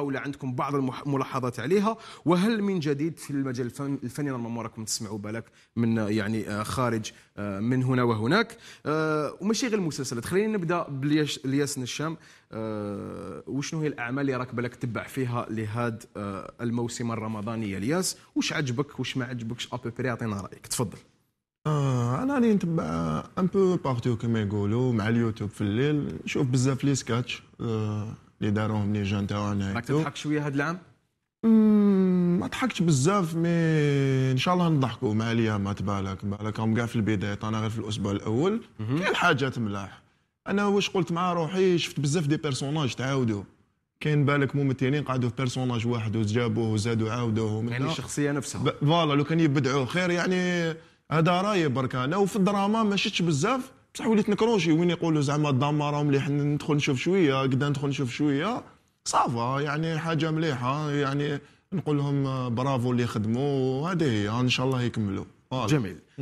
ولا عندكم بعض الملاحظات عليها وهل من جديد في المجال الفني ربما راكم تسمعوا بالك من يعني آه، خارج آه، من هنا وهناك آه، وماشي غير المسلسلات خلينا نبدا بالياس نشام وشنو هي الاعمال اللي راك بالك تبع فيها لهذا الموسم الرمضاني الياس واش عجبك واش ما عجبكش ابوبري اعطينا رايك تفضل آه انا راني نتبع ان بو بارتو كما يقولوا مع اليوتيوب في الليل نشوف بزاف لي سكاتش اللي داروهم لي جون تاعنا راك تضحك شويه هذا العام؟ ما ضحكتش بزاف مي ان شاء الله نضحكوا مع ما تبالك بالك راهم كاع في البدايه انا غير في الاسبوع الاول كاين حاجات ملاح انا واش قلت مع روحي شفت بزاف دي بيرسوناج تعاودوا كاين بالك ممثلين قعدوا في بيرسوناج واحد وجابوه وزادوا عاودوه يعني الشخصيه نفسها فوالا لو كان يبدعوه خير يعني هذا رايي برك انا وفي الدراما ما شفتش بزاف بصح وليت نكروشي وين يقولوا زعما الدمار مليح ندخل نشوف شويه قد ندخل نشوف شويه صافا يعني حاجه مليحه يعني نقول لهم برافو اللي خدموا هذه هي ان شاء الله يكملوا جميل